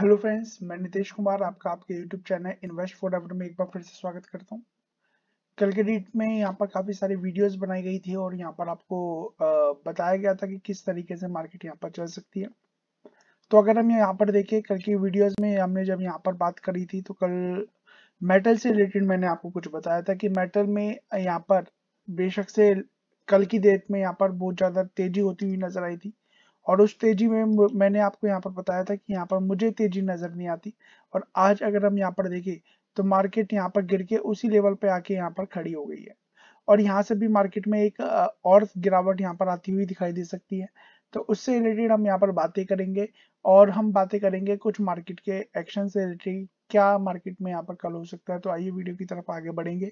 hello friends मैं नितेश कुमार आपका आपके YouTube channel invest forever में एक बार फिर से स्वागत करता हूँ कल के डेट में यहाँ पर काफ़ी सारी वीडियोस बनाई गई थी और यहाँ पर आपको बताया गया था कि किस तरीके से मार्केट यहाँ पर चल सकती है तो अगर हम यहाँ पर देखें कल की वीडियोस में हमने जब यहाँ पर बात करी थी तो कल मेटल से रिलेटेड मैंने आपको कुछ बताया था कि मेटल में यहाँ पर बेशक से कल की डेट में यहाँ पर बहुत ज़्यादा तेजी होती हुई नजर आई थी और उस तेजी में मैंने आपको यहाँ पर बताया था कि यहाँ पर मुझे तेजी नजर नहीं आती और आज अगर हम यहाँ पर देखें तो मार्केट यहाँ पर गिर के उसी लेवल पे आके यहाँ पर खड़ी हो गई है और यहाँ से भी मार्केट में एक और गिरावट यहाँ पर आती हुई दिखाई दे सकती है तो उससे रिलेटेड हम यहाँ पर बातें करेंगे और हम बातें करेंगे कुछ मार्केट के एक्शन से रिलेटेड क्या मार्केट में यहाँ पर कल हो सकता है तो आइए वीडियो की तरफ आगे बढ़ेंगे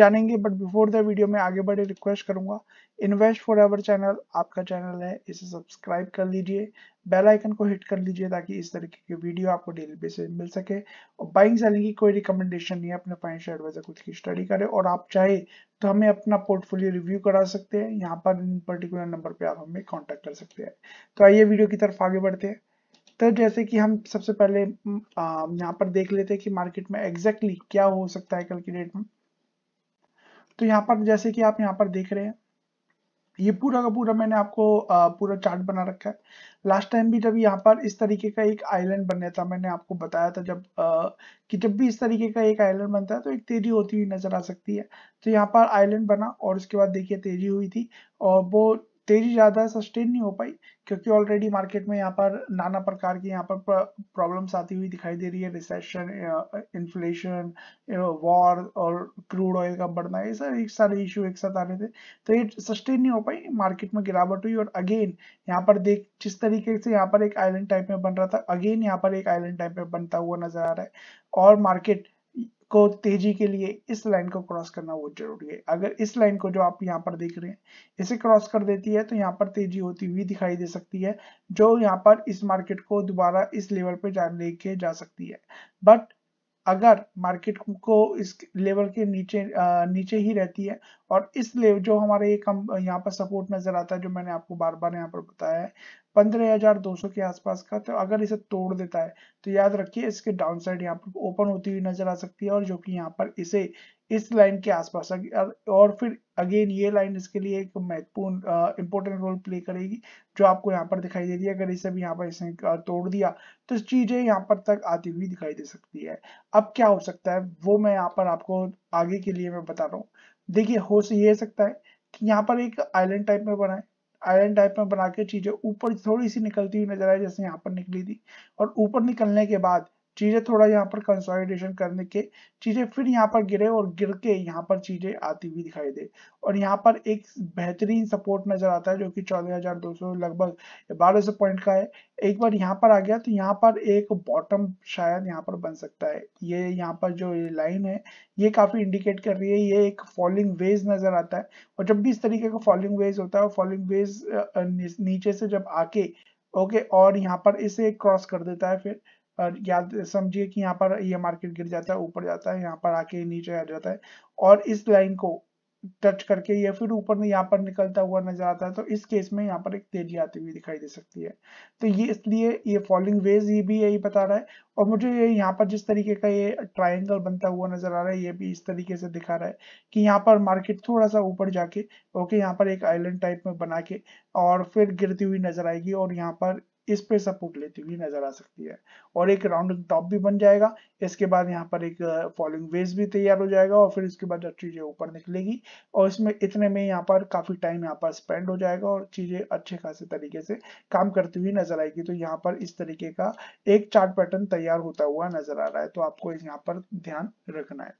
जानेंगे बट बिफोर द वीडियो में आगे बढ़े रिक्वेस्ट करूंगा इन्वेस्ट फॉर एवर चैनल आपका चैनल है इसे सब्सक्राइब कर लीजिए बेल आइकन को हिट कर लीजिए ताकि इस तरीके की वीडियो आपको डेली बेसिस मिल सके और बाइंग सेलिंग की कोई रिकमेंडेशन नहीं है अपने फाइनेंशियल एडवाइजर खुद की स्टडी करें और आप चाहे तो हमें अपना पोर्टफोलियो रिव्यू करा सकते हैं यहाँ पर इन पर्टिकुलर नंबर पर आप हमें कॉन्टेक्ट कर सकते हैं तो आइए वीडियो की तरफ आगे बढ़ते हैं तो जैसे कि हम सबसे पहले यहाँ पर देख लेते हैं कि मार्केट में एग्जैक्टली exactly क्या हो सकता है कल की डेट में तो यहाँ पर जैसे कि आप यहाँ पर देख रहे हैं ये पूरा का पूरा मैंने आपको पूरा चार्ट बना रखा है लास्ट टाइम भी जब यहाँ पर इस तरीके का एक आइलैंड बनने था मैंने आपको बताया था जब कि जब भी इस तरीके का एक आइलैंड बनता है तो एक तेजी होती हुई नजर आ सकती है तो यहाँ पर आइलैंड बना और उसके बाद देखिए तेजी हुई थी और वो तेजी ज्यादा सस्टेन नहीं हो पाई क्योंकि ऑलरेडी मार्केट में यहाँ पर नाना प्रकार की यहाँ पर प्रॉब्लम्स आती हुई दिखाई दे रही है रिसेशन इन्फ्लेशन वॉर और क्रूड ऑयल का बढ़ना ये सर एक सारे इश्यू एक साथ आ रहे थे तो ये सस्टेन नहीं हो पाई मार्केट में गिरावट हुई और अगेन यहाँ पर देख जिस तरीके से यहाँ पर एक आइलैंड टाइप में बन रहा था अगेन यहाँ पर एक आइलैंड टाइप में बनता हुआ नजर आ रहा है और मार्केट को तेजी के लिए इस लाइन को क्रॉस करना बहुत जरूरी है अगर इस लाइन को जो आप यहाँ पर देख रहे हैं इसे क्रॉस कर देती है तो यहाँ पर तेजी होती हुई दिखाई दे सकती है जो यहाँ पर इस मार्केट को दोबारा इस लेवल पे जा लेके जा सकती है बट अगर मार्केट को इस लेवल के नीचे आ, नीचे ही रहती है और इस लेवल जो हमारे ये कम यहाँ पर सपोर्ट नजर आता है जो मैंने आपको बार बार यहाँ पर बताया है पंद्रह हजार दो सौ के आसपास का तो अगर इसे तोड़ देता है तो याद रखिए इसके डाउन साइड यहाँ पर ओपन होती हुई नजर आ सकती है और जो कि यहाँ पर इसे इस लाइन के आसपास और फिर अगेन ये लाइन इसके लिए एक महत्वपूर्ण इंपॉर्टेंट रोल प्ले करेगी जो आपको यहाँ पर दिखाई दे रही है अगर इसे भी यहाँ पर इसे तोड़ दिया तो चीजें यहाँ पर तक आती हुई दिखाई दे सकती है अब क्या हो सकता है वो मैं यहाँ पर आपको आगे के लिए मैं बता रहा हूँ देखिए हो ये सकता है कि यहाँ पर एक आइलैंड टाइप में बनाए आयरन टाइप में बना के चीजें ऊपर थोड़ी सी निकलती हुई नजर आई जैसे यहाँ पर निकली थी और ऊपर निकलने के बाद चीज़ें थोड़ा यहाँ पर कंसोलिडेशन करने के चीज़ें फिर यहाँ पर गिरे और गिर के यहाँ पर चीज़ें आती हुई दिखाई दे और यहाँ पर एक बेहतरीन सपोर्ट नज़र आता है जो कि चौदह हज़ार दो सौ लगभग बारह सौ पॉइंट का है एक बार यहाँ पर आ गया तो यहाँ पर एक बॉटम शायद यहाँ पर बन सकता है ये यहाँ पर जो लाइन है ये काफ़ी इंडिकेट कर रही है ये एक फॉलिंग वेज नज़र आता है और जब भी इस तरीके का फॉलिंग वेज होता है फॉलिंग वेज नीचे से जब आके ओके और यहाँ पर इसे क्रॉस कर देता है फिर याद समझिए कि यहाँ पर ये मार्केट गिर जाता है ऊपर जाता है यहाँ पर आके नीचे आ जाता है और इस लाइन को टच करके या फिर ऊपर में यहाँ पर निकलता हुआ नजर आता है तो इस केस में यहाँ पर एक तेजी आती हुई दिखाई दे सकती है तो ये इसलिए ये फॉलिंग वेज ये भी यही बता रहा है और मुझे ये यहाँ पर जिस तरीके का ये ट्रायंगल बनता हुआ नजर आ रहा है ये भी इस तरीके से दिखा रहा है कि यहाँ पर मार्केट थोड़ा सा ऊपर जाके ओके यहाँ पर एक आइलैंड टाइप में बना के और फिर गिरती हुई नजर आएगी और यहाँ पर इस पे सपोर्ट लेती हुई नजर आ सकती है और एक राउंड टॉप भी बन जाएगा इसके बाद यहाँ पर एक फॉलोइंग uh, वेज भी तैयार हो जाएगा और फिर इसके बाद चीजें ऊपर निकलेगी और इसमें इतने में यहाँ पर काफी टाइम यहाँ पर स्पेंड हो जाएगा और चीजें अच्छे खासे तरीके से काम करती हुई नजर आएगी तो यहाँ पर इस तरीके का एक चार्ट पैटर्न तैयार होता हुआ नजर आ रहा है तो आपको यहाँ पर ध्यान रखना है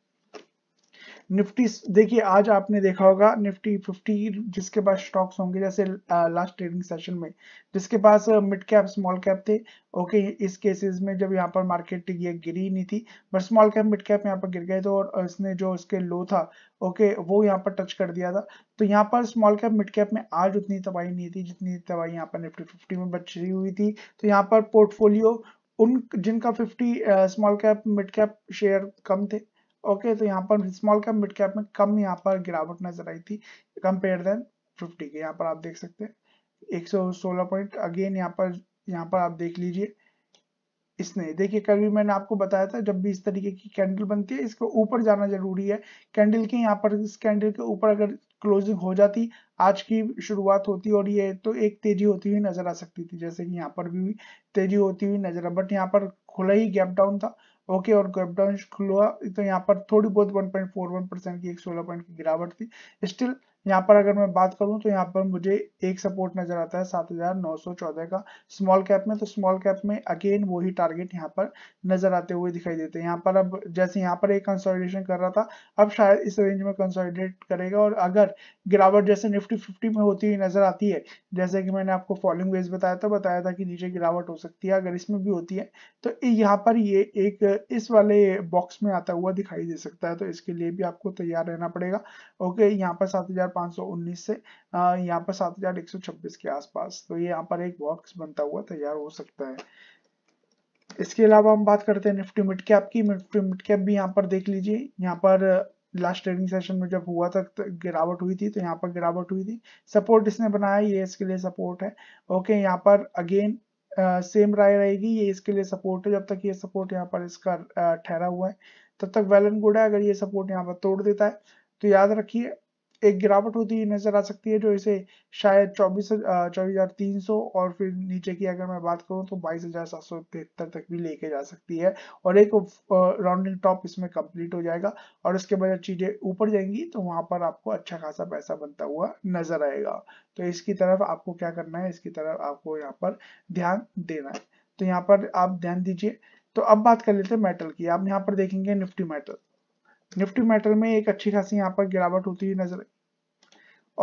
निफ्टी देखिए आज आपने देखा होगा निफ्टी 50 जिसके पास स्टॉक्स होंगे जैसे लास्ट ट्रेडिंग सेशन में जिसके पास मिड कैप स्मॉल कैप थे ओके इस केसेस में जब यहाँ पर मार्केट ये गिरी नहीं थी but small cap mid cap यहाँ पर गिर गए थे और इसने जो इसके लो था ओके वो यहाँ पर टच कर दिया था तो यहाँ पर स्मॉल कैप मिड कैप में आज उतनी तबाही नहीं थी जितनी तबाही यहाँ पर निफ्टी फिफ्टी में बची हुई थी तो यहाँ पर पोर्टफोलियो उन जिनका fifty small cap mid cap share कम थे ओके तो यहाँ पर स्मॉल कैप मिड कैप में कम यहाँ पर गिरावट नजर आई थी कंपेयर देन 50 के यहाँ पर आप देख सकते हैं 116 पॉइंट अगेन यहाँ पर यहाँ पर आप देख लीजिए इसने देखिए कल भी मैंने आपको बताया था जब भी इस तरीके की कैंडल बनती है इसको ऊपर जाना जरूरी है कैंडल के यहाँ पर इस कैंडल के ऊपर अगर क्लोजिंग हो जाती आज की शुरुआत होती और ये तो एक तेजी होती हुई नजर आ सकती थी जैसे कि यहाँ पर भी तेजी होती हुई नजर आ बट यहाँ पर खुला ही गैप डाउन था ओके और गैप डाउन तो यहाँ पर थोड़ी बहुत 1.41 परसेंट की एक सोलह पॉइंट की गिरावट थी स्टिल यहाँ पर अगर मैं बात करूं तो यहाँ पर मुझे एक सपोर्ट नजर आता है 7,914 का स्मॉल कैप में तो स्मॉल कैप में अगेन वही टारगेट यहाँ पर नजर आते हुए दिखाई देते हैं यहाँ पर अब जैसे यहाँ पर एक कंसोलिडेशन कर रहा था अब शायद इस रेंज में कंसोलिडेट करेगा और अगर गिरावट जैसे निफ्टी फिफ्टी में होती हुई नजर आती है जैसे कि मैंने आपको फॉलोइंग वेज बताया था बताया था कि नीचे गिरावट हो सकती है अगर इसमें भी होती है तो यहाँ पर ये एक इस वाले बॉक्स में आता हुआ दिखाई दे सकता है तो इसके लिए भी आपको तैयार रहना पड़ेगा ओके यहाँ पर सात 5519 से यहाँ पर 7,126 के आसपास तो ये यहाँ पर एक बॉक्स बनता हुआ तैयार हो सकता है इसके अलावा हम बात करते हैं निफ्टी मिड कैप की निफ्टी मिड कैप भी यहाँ पर देख लीजिए यहाँ पर लास्ट ट्रेडिंग सेशन में जब हुआ था तो गिरावट हुई थी तो यहाँ पर गिरावट हुई थी सपोर्ट इसने बनाया ये इसके लिए सपोर्ट है ओके यहाँ पर अगेन सेम राय रहेगी ये इसके लिए सपोर्ट है जब तक ये सपोर्ट यहाँ पर इसका ठहरा हुआ है तब तक वेल एंड गुड है अगर ये सपोर्ट यहाँ पर तोड़ देता है तो याद रखिए एक गिरावट होती हुई नजर आ सकती है जो इसे शायद चौबीस चौबीस हजार तीन सौ और फिर नीचे की अगर मैं बात करूं तो बाईस हजार सात सौ तिहत्तर तक भी लेके जा सकती है और एक राउंडिंग टॉप इसमें कंप्लीट हो जाएगा और उसके बाद जब चीजें ऊपर जाएंगी तो वहां पर आपको अच्छा खासा पैसा बनता हुआ नजर आएगा तो इसकी तरफ आपको क्या करना है इसकी तरफ आपको यहाँ पर ध्यान देना है तो यहाँ पर आप ध्यान दीजिए तो अब बात कर लेते हैं मेटल की आप यहाँ पर देखेंगे निफ्टी मेटल निफ्टी मेटल में एक अच्छी खासी यहाँ पर गिरावट होती हुई नजर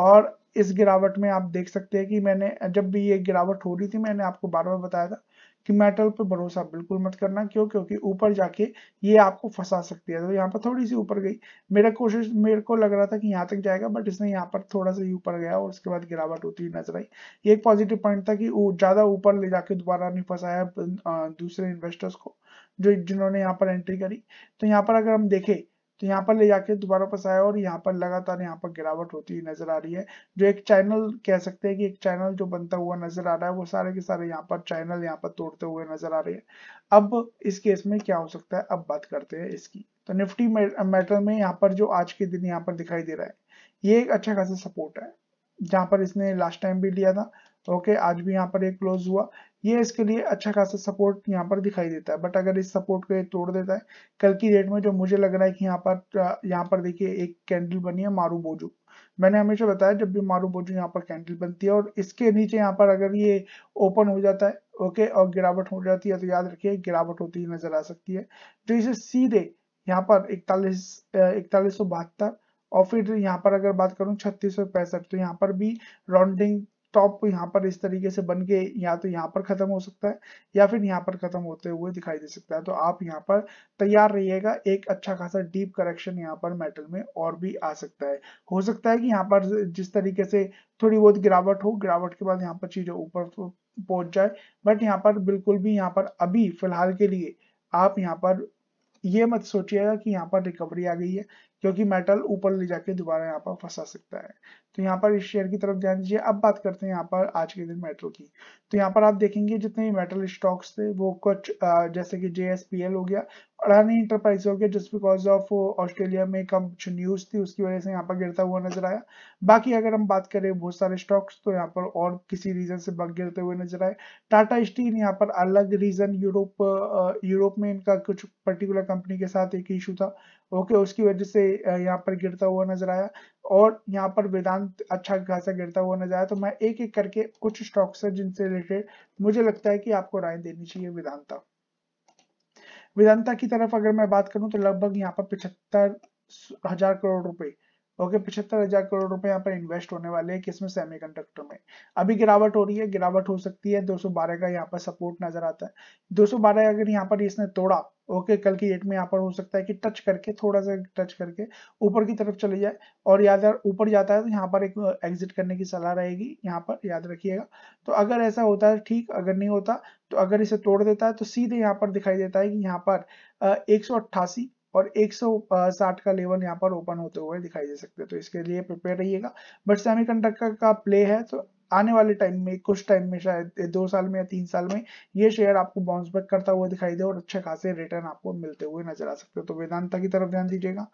और इस गिरावट में आप देख सकते हैं कि मैंने जब भी ये गिरावट हो रही थी मैंने आपको बार बार बताया था कि मेटल पर भरोसा बिल्कुल मत करना क्यों क्योंकि ऊपर जाके ये आपको फंसा सकती है तो यहाँ पर थोड़ी सी ऊपर गई मेरा कोशिश मेरे को लग रहा था कि यहाँ तक जाएगा बट इसने यहाँ पर थोड़ा सा ऊपर गया और उसके बाद गिरावट होती हुई नजर आई ये एक पॉजिटिव पॉइंट था कि ज्यादा ऊपर ले जाके दोबारा नहीं फंसाया दूसरे इन्वेस्टर्स को जो जिन्होंने यहाँ पर एंट्री करी तो यहाँ पर अगर हम देखें तो यहाँ पर ले जाके दोबारा पास आया और यहाँ पर लगातार यहाँ पर गिरावट होती हुई नजर आ रही है जो एक चैनल कह सकते हैं कि एक चैनल जो बनता हुआ नजर आ रहा है वो सारे के सारे यहाँ पर चैनल यहाँ पर तोड़ते हुए नजर आ रहे हैं अब इस केस में क्या हो सकता है अब बात करते हैं इसकी तो निफ्टी मेटल में यहाँ पर जो आज के दिन यहाँ पर दिखाई दे रहा है ये एक अच्छा खासा सपोर्ट है जहां पर इसने लास्ट टाइम भी लिया था ओके आज भी यहाँ पर एक क्लोज हुआ ये इसके लिए अच्छा खासा सपोर्ट यहाँ पर दिखाई देता है बट अगर इस सपोर्ट को ये तोड़ देता है कल की डेट में जो मुझे लग रहा है कि यहाँ पर यहाँ पर देखिए एक कैंडल बनी है मारू बोजू मैंने हमेशा बताया जब भी मारू बोजू यहाँ पर कैंडल बनती है और इसके नीचे यहाँ पर अगर ये ओपन हो जाता है ओके और गिरावट हो जाती है तो याद रखिये गिरावट होती हुई नजर आ सकती है तो इसे सीधे यहाँ पर इकतालीस इकतालीस सौ बहत्तर और फिर यहाँ पर अगर बात करूँ छत्तीस सौ पैंसठ तो यहाँ पर भी राउंडिंग टॉप यहाँ पर इस तरीके से बन के या तो यहाँ पर खत्म हो सकता है या फिर यहाँ पर खत्म होते हुए दिखाई दे सकता है तो आप यहाँ पर तैयार रहिएगा एक अच्छा खासा डीप करेक्शन यहाँ पर मेटल में और भी आ सकता है हो सकता है कि यहाँ पर जिस तरीके से थोड़ी बहुत गिरावट हो गिरावट के बाद यहाँ पर चीजें ऊपर पहुंच जाए बट यहाँ पर बिल्कुल भी यहाँ पर अभी फिलहाल के लिए आप यहाँ पर ये मत सोचिएगा कि यहाँ पर रिकवरी आ गई है क्योंकि मेटल ऊपर ले जाके दोबारा यहाँ पर फंसा सकता है तो यहाँ पर इस शेयर की तरफ ध्यान दीजिए अब बात करते हैं यहाँ पर आज के दिन मेटल की तो यहाँ पर आप देखेंगे जितने भी मेटल स्टॉक्स थे वो कुछ जैसे कि जे हो गया अडानी इंटरप्राइज हो गया जस्ट बिकॉज ऑफ ऑस्ट्रेलिया में कम कुछ न्यूज थी उसकी वजह से यहाँ पर गिरता हुआ नजर आया बाकी अगर हम बात करें बहुत सारे स्टॉक्स तो यहाँ पर और किसी रीजन से बग गिरते हुए नजर आए टाटा स्टील यहाँ पर अलग रीजन यूरोप यूरोप में इनका कुछ पर्टिकुलर कंपनी के साथ एक इशू था ओके okay, उसकी वजह से यहाँ पर गिरता हुआ नजर आया और यहाँ पर वेदांत अच्छा खासा गिरता हुआ नजर आया तो मैं एक एक करके कुछ स्टॉक्स है जिनसे रिलेटेड मुझे लगता है कि आपको राय देनी चाहिए वेदांता वेदांता की तरफ अगर मैं बात करूं तो लगभग यहाँ पर पिछहत्तर हजार करोड़ रुपए ओके पिछहत्तर हजार करोड़ रुपए यहाँ पर इन्वेस्ट होने वाले हैं किसमें सेमी कंडक्टर में अभी गिरावट हो रही है गिरावट हो सकती है 212 का यहाँ पर सपोर्ट नजर आता है 212 अगर यहाँ पर इसने तोड़ा ओके कल की डेट में यहाँ पर हो सकता है कि टच करके थोड़ा सा टच करके ऊपर की तरफ चले जाए और याद ऊपर जाता है तो यहाँ पर एक एग्जिट करने की सलाह रहेगी यहाँ पर याद रखिएगा तो अगर ऐसा होता है ठीक अगर नहीं होता तो अगर इसे तोड़ देता है तो सीधे यहाँ पर दिखाई देता है कि यहाँ पर एक और 160 का लेवल यहाँ पर ओपन होते हुए दिखाई दे सकते हैं तो इसके लिए प्रिपेयर रहिएगा बट सेमी कंडक्टर का प्ले है तो आने वाले टाइम में कुछ टाइम में शायद दो साल में या तीन साल में ये शेयर आपको बाउंस बैक करता हुआ दिखाई दे और अच्छे खासे रिटर्न आपको मिलते हुए नजर आ सकते हो तो वेदांता की तरफ ध्यान दीजिएगा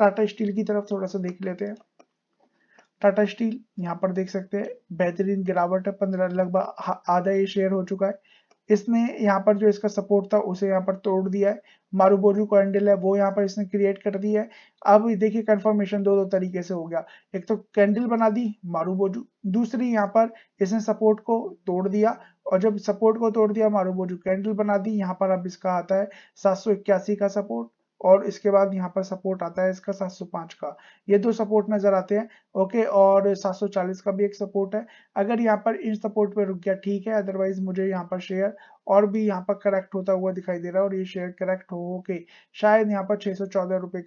टाटा स्टील की तरफ थोड़ा सा देख लेते हैं टाटा स्टील यहाँ पर देख सकते हैं बेहतरीन गिरावट है पंद्रह लगभग आधा ये शेयर हो चुका है इसने यहाँ पर जो इसका सपोर्ट था उसे यहाँ पर तोड़ दिया है मारूबोरू कैंडल है वो यहाँ पर इसने क्रिएट कर दी है अब देखिए कंफर्मेशन दो दो तरीके से हो गया एक तो कैंडल बना दी मारूबोजू दूसरी यहाँ पर इसने सपोर्ट को तोड़ दिया और जब सपोर्ट को तोड़ दिया मारूबोजू कैंडल बना दी यहाँ पर अब इसका आता है सात का सपोर्ट और इसके बाद यहाँ पर सपोर्ट आता है इसका 705 का ये दो सपोर्ट नजर आते हैं ओके और 740 का भी एक सपोर्ट है अगर यहाँ पर इन सपोर्ट पे रुक गया ठीक है अदरवाइज मुझे यहाँ पर शेयर और भी यहाँ पर करेक्ट होता हुआ दिखाई दे रहा है और ये शेयर करेक्ट हो के शायद यहाँ पर छह सौ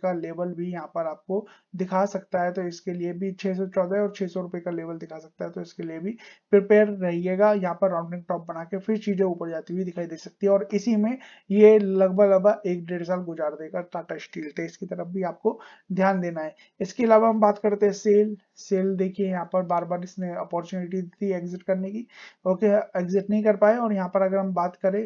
का लेवल भी यहाँ पर आपको दिखा सकता है तो इसके लिए भी 614 और छह सौ का लेवल दिखा सकता है तो इसके लिए भी प्रिपेयर रहिएगा यहाँ पर राउंडिंग टॉप बना के फिर चीजें ऊपर जाती हुई दिखाई दे सकती है और इसी में ये लगभग लगभग एक डेढ़ साल गुजार देगा टाटा स्टील तो इसकी तरफ भी आपको ध्यान देना है इसके अलावा हम बात करते हैं सेल सेल देखिए यहाँ पर बार बार इसने अपॉर्चुनिटी थी एग्जिट करने की ओके एग्जिट नहीं कर पाए और यहाँ पर अगर हम बात करें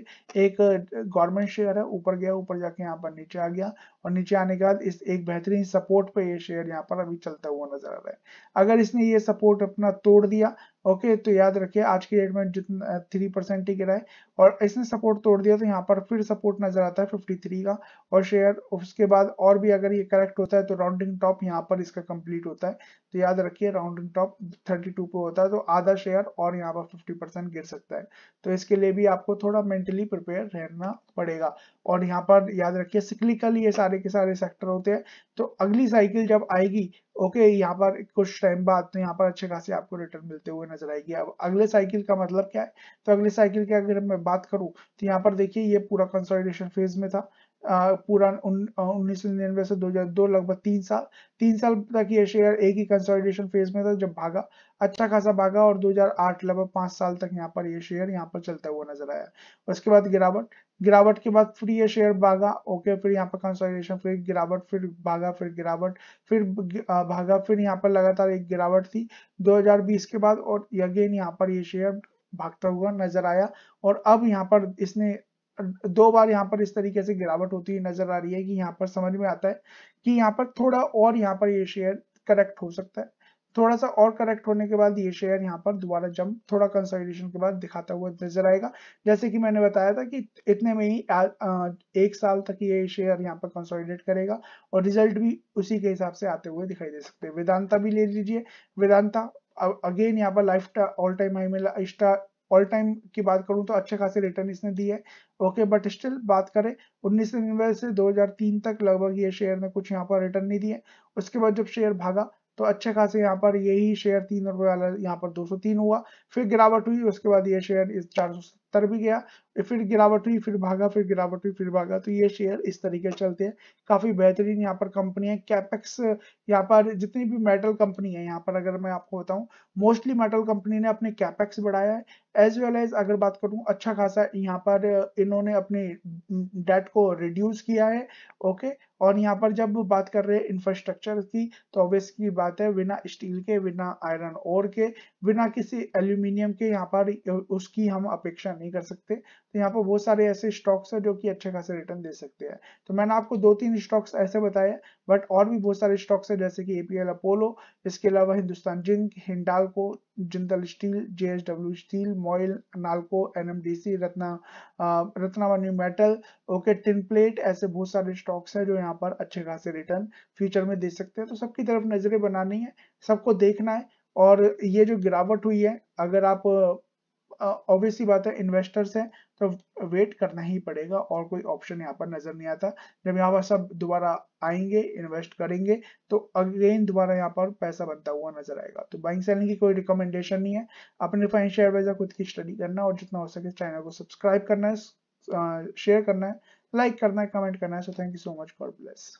एक गवर्नमेंट शेयर है ऊपर गया ऊपर जाके यहाँ पर नीचे आ गया और नीचे आने के बाद इस एक बेहतरीन सपोर्ट पे ये शेयर यहाँ पर अभी चलता हुआ नजर आ रहा है अगर इसने ये सपोर्ट अपना तोड़ दिया ओके okay, तो याद रखिए आज की डेट में जितना थ्री परसेंट ही गिरा है और इसने सपोर्ट तोड़ दिया तो यहाँ पर फिर सपोर्ट नजर आता है फिफ्टी थ्री का और शेयर उसके बाद और भी अगर ये करेक्ट होता है तो राउंडिंग टॉप यहाँ पर इसका कंप्लीट होता है तो याद रखिए राउंडिंग टॉप थर्टी टू पे होता है तो आधा शेयर और यहाँ पर फिफ्टी परसेंट गिर सकता है तो इसके लिए भी आपको थोड़ा मेंटली प्रिपेयर रहना पड़ेगा और यहाँ पर याद रखिए सिक्लिकल ये सारे के सारे सेक्टर होते हैं तो अगली साइकिल जब आएगी ओके okay, यहाँ पर कुछ टाइम बाद तो यहाँ पर अच्छे खासे आपको रिटर्न मिलते हुए नजर आएगी अब अगले साइकिल का मतलब क्या है तो अगले साइकिल की अगर मैं बात करूँ तो यहाँ पर देखिए ये पूरा कंसोलिडेशन फेज में था पूरा उन्नीस सौ निन्यानवे से दो हजार दो लगभग तीन साल तीन साल तक ये शेयर एक ही कंसोलिडेशन फेज में था जब भागा अच्छा खासा भागा और 2008 लगभग पांच साल तक यहाँ पर ये शेयर यहाँ पर चलता हुआ नजर आया उसके बाद गिरावट गिरावट के बाद फिर ये शेयर भागा ओके फिर यहाँ पर कंसोलिडेशन फिर गिरावट फिर भागा फिर गिरावट फिर भागा फिर यहाँ पर लगातार एक गिरावट थी 2020 के बाद और अगेन यहाँ पर ये शेयर भागता हुआ नजर आया और अब यहाँ पर इसने दो बार यहाँ पर इस तरीके से गिरावट होती हुई नजर आ रही है कि यहाँ पर समझ में आता है कि यहाँ पर थोड़ा और यहाँ पर ये शेयर करेक्ट हो सकता है थोड़ा सा और करेक्ट होने के बाद ये शेयर यहाँ पर दोबारा जम थोड़ा कंसोलिडेशन के बाद दिखाता हुआ नजर आएगा जैसे कि मैंने बताया था कि इतने में ही एक साल तक ये शेयर यहाँ पर कंसोलिडेट करेगा और रिजल्ट भी उसी के हिसाब से आते हुए दिखाई दे सकते हैं वेदांता भी ले लीजिए वेदांता अगेन यहाँ पर लाइफ ऑल टाइम हाई मिला इस्टा ऑल टाइम की बात करूं तो अच्छे खासे रिटर्न इसने दी है ओके बट स्टिल बात करें उन्नीस से 2003 तक लगभग ये शेयर ने कुछ यहाँ पर रिटर्न नहीं दिए उसके बाद जब शेयर भागा तो अच्छे खासे यहाँ पर यही शेयर तीन रुपए वाला यहाँ पर 203 हुआ फिर गिरावट हुई उसके बाद ये शेयर इस चार स्तर भी गया फिर गिरावट हुई फिर भागा फिर गिरावट हुई फिर भागा तो ये शेयर इस तरीके से चलते हैं काफी बेहतरीन यहाँ पर कंपनी है कैपेक्स यहाँ पर जितनी भी मेटल कंपनी है यहाँ पर अगर मैं आपको बताऊँ मोस्टली मेटल कंपनी ने अपने कैपेक्स बढ़ाया है एज वेल एज अगर बात करूँ अच्छा खासा यहाँ पर इन्होंने अपने डेट को रिड्यूस किया है ओके और यहाँ पर जब बात कर रहे हैं इंफ्रास्ट्रक्चर की तो ऑब्वियस की बात है बिना स्टील के बिना आयरन और के बिना किसी एल्यूमिनियम के यहाँ पर उसकी हम अपेक्षा नहीं नहीं कर सकते तो यहाँ पर बहुत सारे ऐसे स्टॉक्स है जो कि अच्छे खासे रिटर्न दे सकते हैं तो मैंने आपको दो तीन स्टॉक्स ऐसे बताए बट और भी बहुत सारे स्टॉक्स है जैसे कि एपीएल अपोलो इसके अलावा Hindustan zinc Hindalco Jindal steel JSW steel MOIL NALCO NMDC Ratna Ratnamani metal okay tin plate ऐसे बहुत सारे स्टॉक्स है जो यहाँ पर अच्छे खासे रिटर्न फ्यूचर में दे सकते हैं तो सबकी तरफ नजरें बनानी है सबको देखना है और ये जो गिरावट हुई है अगर आप ऑब्वियस बात है इन्वेस्टर्स हैं तो वेट करना ही पड़ेगा और कोई ऑप्शन यहाँ पर नजर नहीं आता जब यहाँ पर सब दोबारा आएंगे इन्वेस्ट करेंगे तो अगेन दोबारा यहाँ पर पैसा बनता हुआ नजर आएगा तो बाइंग सेलिंग की कोई रिकमेंडेशन नहीं है अपने फाइनेंशियल एडवाइजर खुद की स्टडी करना और जितना हो सके चैनल को सब्सक्राइब करना है शेयर करना है लाइक करना है कमेंट करना है so thank you so much for bless